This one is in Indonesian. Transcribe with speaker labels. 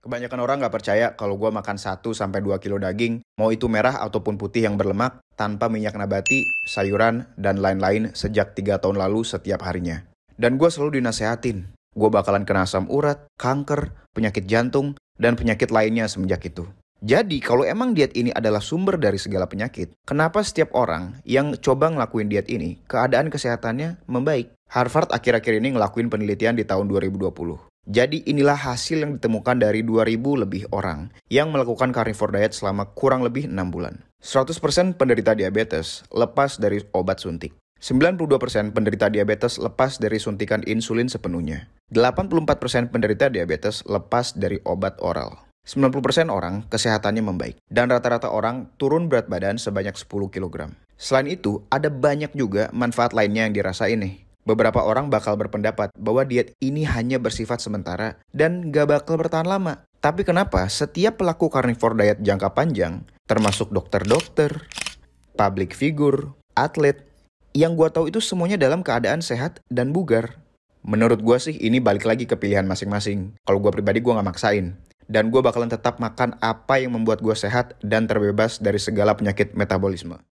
Speaker 1: Kebanyakan orang nggak percaya kalau gue makan 1-2 kilo daging, mau itu merah ataupun putih yang berlemak, tanpa minyak nabati, sayuran, dan lain-lain sejak 3 tahun lalu setiap harinya. Dan gue selalu dinasehatin, gue bakalan kena asam urat, kanker, penyakit jantung, dan penyakit lainnya semenjak itu. Jadi kalau emang diet ini adalah sumber dari segala penyakit, kenapa setiap orang yang coba ngelakuin diet ini, keadaan kesehatannya membaik? Harvard akhir-akhir ini ngelakuin penelitian di tahun 2020. Jadi inilah hasil yang ditemukan dari 2000 lebih orang yang melakukan carnivore diet selama kurang lebih 6 bulan. 100% penderita diabetes lepas dari obat suntik. 92% penderita diabetes lepas dari suntikan insulin sepenuhnya. 84% penderita diabetes lepas dari obat oral. 90% orang kesehatannya membaik dan rata-rata orang turun berat badan sebanyak 10 kg. Selain itu, ada banyak juga manfaat lainnya yang dirasain nih. Beberapa orang bakal berpendapat bahwa diet ini hanya bersifat sementara dan gak bakal bertahan lama. Tapi kenapa setiap pelaku carnivore diet jangka panjang, termasuk dokter-dokter, public figure, atlet, yang gue tahu itu semuanya dalam keadaan sehat dan bugar. Menurut gue sih ini balik lagi ke pilihan masing-masing. Kalau gue pribadi gue gak maksain. Dan gue bakalan tetap makan apa yang membuat gue sehat dan terbebas dari segala penyakit metabolisme.